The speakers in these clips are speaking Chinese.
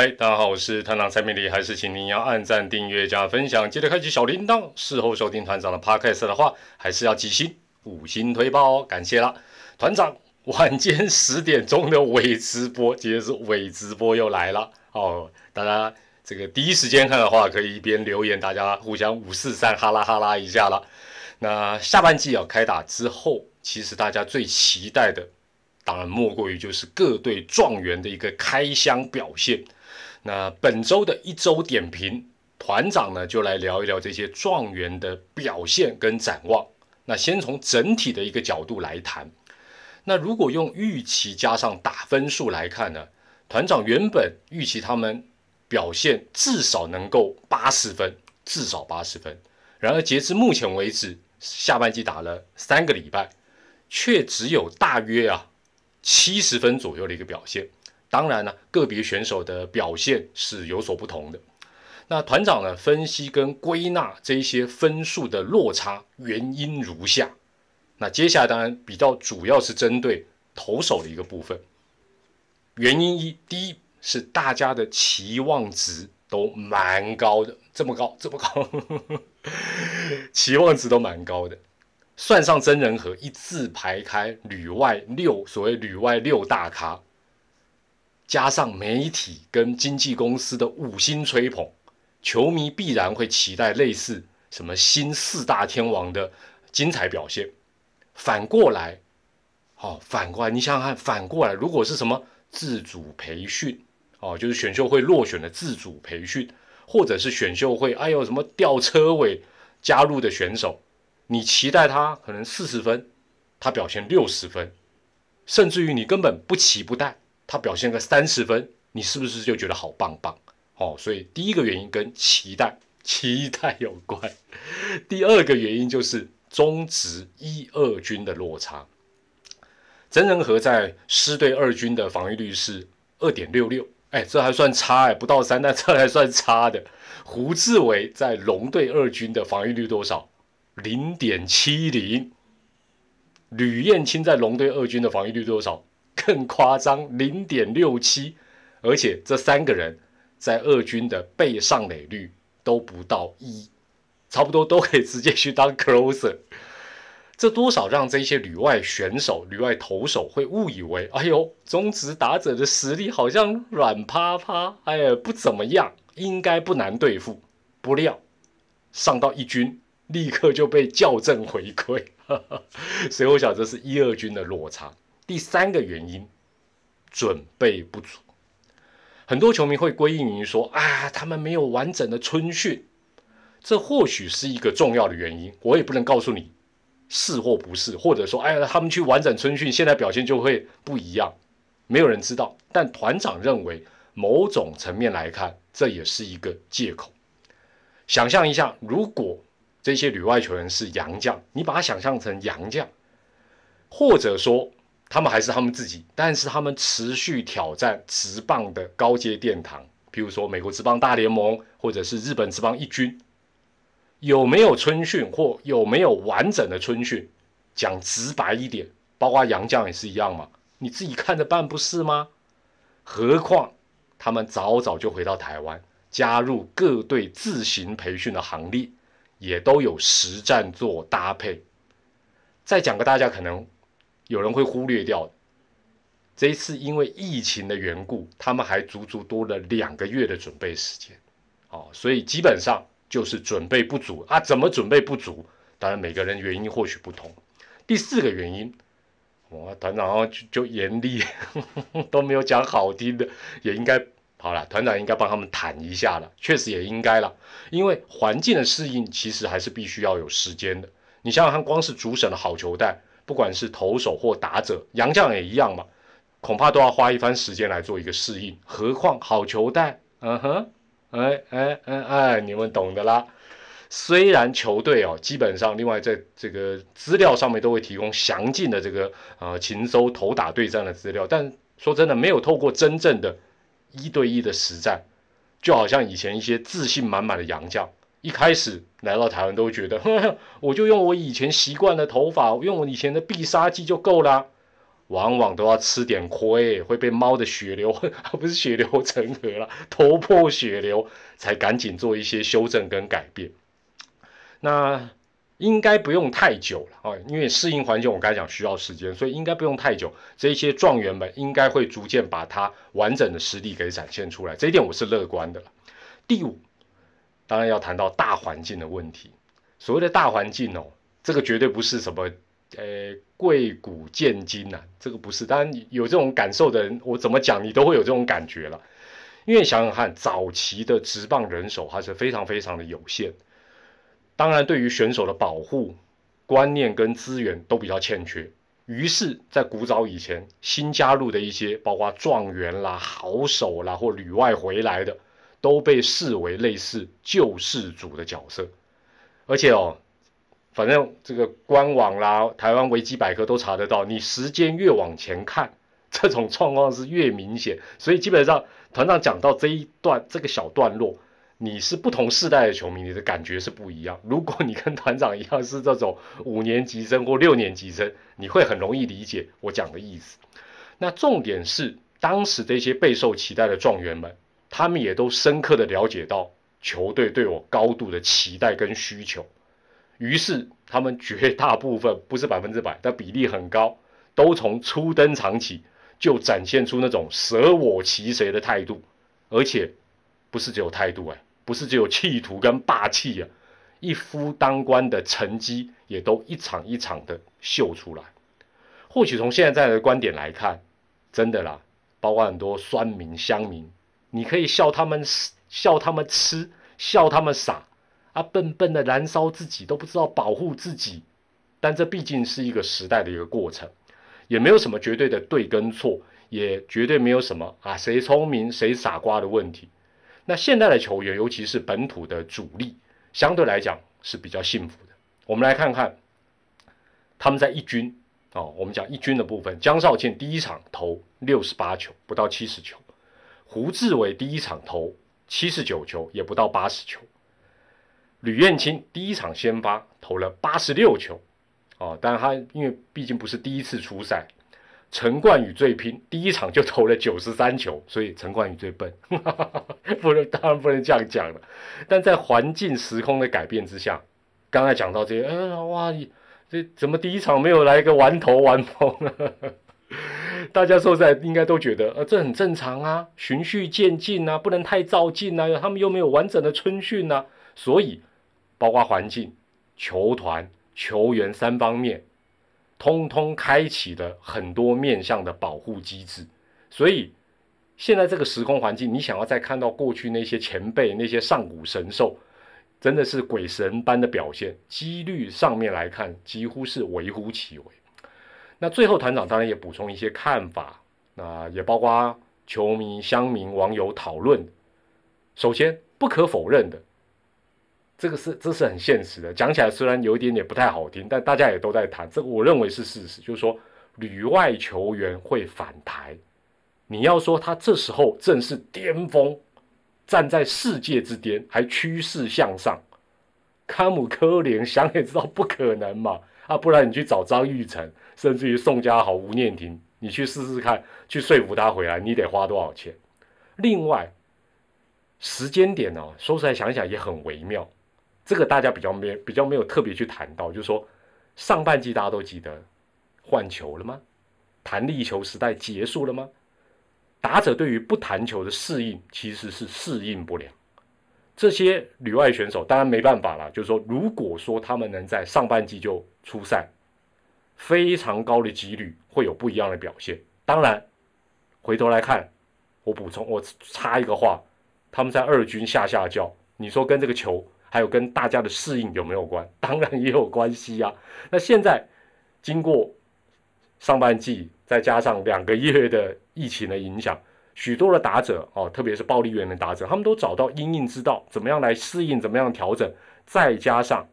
嗨，大家好，我是团长蔡明礼，还是请您要按赞、订阅加分享，记得开启小铃铛。事后收听团长的 podcast 的话，还是要记星五星推爆哦，感谢啦！团长，晚间十点钟的伪直播，今天是伪直播又来了哦。大家这个第一时间看的话，可以一边留言，大家互相五四三哈啦哈啦一下了。那下半季要开打之后，其实大家最期待的，当然莫过于就是各队状元的一个开箱表现。那本周的一周点评团长呢，就来聊一聊这些状元的表现跟展望。那先从整体的一个角度来谈。那如果用预期加上打分数来看呢，团长原本预期他们表现至少能够八十分，至少八十分。然而截至目前为止，下半季打了三个礼拜，却只有大约啊七十分左右的一个表现。当然呢，个别选手的表现是有所不同的。那团长呢，分析跟归纳这些分数的落差原因如下。那接下来当然比较主要是针对投手的一个部分。原因一，第一是大家的期望值都蛮高的，这么高，这么高，期望值都蛮高的。算上真人和一字排开，旅外六所谓旅外六大咖。加上媒体跟经纪公司的五星吹捧，球迷必然会期待类似什么新四大天王的精彩表现。反过来，哦，反过来，你想想，看，反过来，如果是什么自主培训，哦，就是选秀会落选的自主培训，或者是选秀会，哎呦什么吊车尾加入的选手，你期待他可能四十分，他表现六十分，甚至于你根本不期不待。他表现个三十分，你是不是就觉得好棒棒哦？所以第一个原因跟期待、期待有关。第二个原因就是中职一、二军的落差。曾仁和在师队二军的防御率是二点六六，哎，这还算差哎，不到三，但这还算差的。胡志伟在龙队二军的防御率多少？零点七零。吕燕青在龙队二军的防御率多少？更夸张，零点六七，而且这三个人在二军的被上垒率都不到一，差不多都可以直接去当 closer。这多少让这些旅外选手、旅外投手会误以为，哎呦，中职打者的实力好像软趴趴，哎呀，不怎么样，应该不难对付。不料上到一军，立刻就被校正回归，所以我想这是一二军的落差。第三个原因，准备不足。很多球迷会归因于说啊，他们没有完整的春训，这或许是一个重要的原因。我也不能告诉你是或不是，或者说，哎呀，他们去完整春训，现在表现就会不一样。没有人知道。但团长认为，某种层面来看，这也是一个借口。想象一下，如果这些旅外球员是洋将，你把他想象成洋将，或者说。他们还是他们自己，但是他们持续挑战职棒的高阶殿堂，譬如说美国职棒大联盟，或者是日本职棒一军，有没有春训或有没有完整的春训？讲直白一点，包括杨绛也是一样嘛，你自己看着办不是吗？何况他们早早就回到台湾，加入各队自行培训的行列，也都有实战做搭配。再讲个大家可能。有人会忽略掉，这一次因为疫情的缘故，他们还足足多了两个月的准备时间，哦，所以基本上就是准备不足啊。怎么准备不足？当然每个人原因或许不同。第四个原因，我团长就就严厉 都没有讲好听的，也应该好了，团长应该帮他们谈一下了，确实也应该了，因为环境的适应其实还是必须要有时间的。你想想看，光是主审的好球带，不管是投手或打者，洋将也一样嘛，恐怕都要花一番时间来做一个适应。何况好球带，嗯哼，哎哎哎哎，你们懂的啦。虽然球队哦，基本上另外在这个资料上面都会提供详尽的这个啊擒搜投打对战的资料，但说真的，没有透过真正的一对一的实战，就好像以前一些自信满满的洋将。一开始来到台湾都会觉得，我就用我以前习惯的头发，用我以前的必杀技就够了。往往都要吃点亏，会被猫的血流，不是血流成河了，头破血流，才赶紧做一些修正跟改变。那应该不用太久了啊，因为适应环境我刚才讲需要时间，所以应该不用太久。这些状元们应该会逐渐把他完整的实力给展现出来，这一点我是乐观的。第五。当然要谈到大环境的问题，所谓的大环境哦，这个绝对不是什么，呃，贵古贱今呐，这个不是。当然有这种感受的人，我怎么讲你都会有这种感觉了。因为想想看，早期的职棒人手还是非常非常的有限，当然对于选手的保护观念跟资源都比较欠缺。于是，在古早以前，新加入的一些，包括状元啦、好手啦，或旅外回来的。都被视为类似救世主的角色，而且哦，反正这个官网啦、台湾维基百科都查得到，你时间越往前看，这种状况是越明显。所以基本上团长讲到这一段这个小段落，你是不同世代的球迷，你的感觉是不一样。如果你跟团长一样是这种五年级生或六年级生，你会很容易理解我讲的意思。那重点是当时这些备受期待的状元们。他们也都深刻的了解到球队对我高度的期待跟需求，于是他们绝大部分不是百分之百，但比例很高，都从初登场起就展现出那种舍我其谁的态度，而且不是只有态度哎，不是只有气图跟霸气呀，一夫当关的成绩也都一场一场的秀出来。或许从现在的观点来看，真的啦，包括很多酸民乡民。你可以笑他们笑他们吃，笑他们傻啊，笨笨的燃烧自己都不知道保护自己。但这毕竟是一个时代的一个过程，也没有什么绝对的对跟错，也绝对没有什么啊谁聪明谁傻瓜的问题。那现在的球员，尤其是本土的主力，相对来讲是比较幸福的。我们来看看他们在一军啊，我们讲一军的部分，江少倩第一场投六十八球，不到七十球。胡志伟第一场投七十九球，也不到八十球。吕彦青第一场先发投了八十六球，哦，但他因为毕竟不是第一次出赛。陈冠宇最拼，第一场就投了九十三球，所以陈冠宇最笨。不能，当然不能这样讲了。但在环境时空的改变之下，刚才讲到这些，嗯，哇，这怎么第一场没有来一个玩头玩疯？大家受在应该都觉得，呃，这很正常啊，循序渐进啊，不能太照进呐。他们又没有完整的春训呐，所以，包括环境、球团、球员三方面，通通开启了很多面向的保护机制。所以，现在这个时空环境，你想要再看到过去那些前辈、那些上古神兽，真的是鬼神般的表现，几率上面来看，几乎是微乎其微。那最后团长当然也补充一些看法，那也包括球迷、乡民、网友讨论。首先不可否认的，这个是这是很现实的。讲起来虽然有一点点不太好听，但大家也都在谈这个，我认为是事实，就是说旅外球员会返台。你要说他这时候正是巅峰，站在世界之巅，还趋势向上，卡姆科林想也知道不可能嘛。啊，不然你去找张玉成，甚至于宋佳豪、吴念庭，你去试试看，去说服他回来，你得花多少钱？另外，时间点呢，说出来想想也很微妙，这个大家比较没比较没有特别去谈到，就是说上半季大家都记得换球了吗？弹力球时代结束了吗？打者对于不弹球的适应其实是适应不了。这些旅外选手当然没办法了，就是说，如果说他们能在上半季就出赛，非常高的几率会有不一样的表现。当然，回头来看，我补充，我插一个话，他们在二军下下叫，你说跟这个球，还有跟大家的适应有没有关？当然也有关系呀。那现在经过上半季，再加上两个月的疫情的影响。许多的打者哦，特别是暴力员的打者，他们都找到因应之道，怎么样来适应，怎么样调整。再加上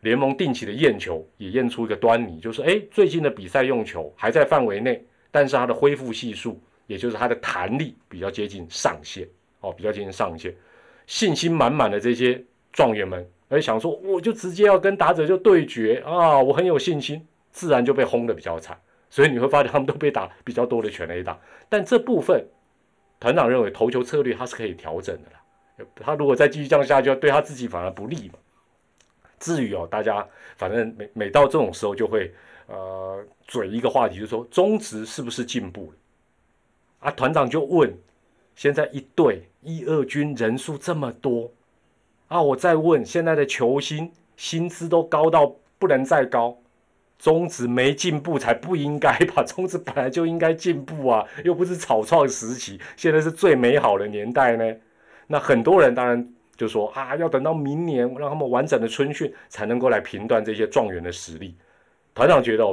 联盟定期的验球，也验出一个端倪，就是哎，最近的比赛用球还在范围内，但是它的恢复系数，也就是它的弹力比较接近上限哦，比较接近上限。信心满满的这些状元们，而想说我就直接要跟打者就对决啊，我很有信心，自然就被轰得比较惨。所以你会发现他们都被打比较多的全垒打，但这部分。团长认为投球策略他是可以调整的啦，他如果再继续降下，就要对他自己反而不利嘛。至于哦，大家反正每每到这种时候就会呃嘴一个话题，就说中职是不是进步了？啊，团长就问，现在一队一二军人数这么多啊，我再问现在的球星薪资都高到不能再高。中职没进步才不应该吧？中职本来就应该进步啊，又不是草创时期，现在是最美好的年代呢。那很多人当然就说啊，要等到明年，让他们完整的春训才能够来评断这些状元的实力。团长觉得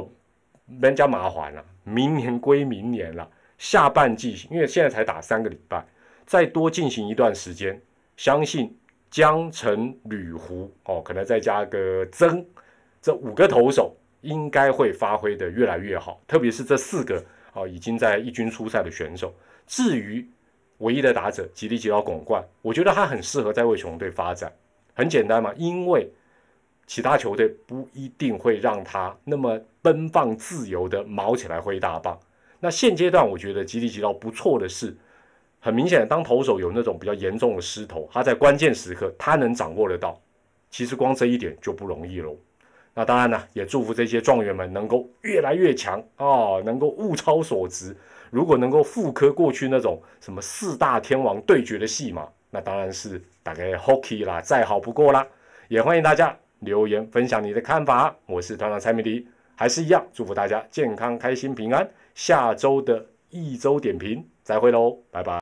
人家麻烦了，明年归明年了。下半季因为现在才打三个礼拜，再多进行一段时间，相信江城、吕胡哦，可能再加个曾，这五个投手。应该会发挥的越来越好，特别是这四个啊已经在一军出赛的选手。至于唯一的打者吉利吉奥拱冠，我觉得他很适合在为雄队发展。很简单嘛，因为其他球队不一定会让他那么奔放自由的毛起来挥大棒。那现阶段我觉得吉利吉奥不错的是，很明显，当投手有那种比较严重的失投，他在关键时刻他能掌握得到，其实光这一点就不容易喽。那当然呢，也祝福这些状元们能够越来越强啊，能够物超所值。如果能够复刻过去那种什么四大天王对决的戏码，那当然是打概 Hockey 啦，再好不过啦。也欢迎大家留言分享你的看法。我是团长蔡明迪，还是一样祝福大家健康、开心、平安。下周的一周点评，再会喽，拜拜。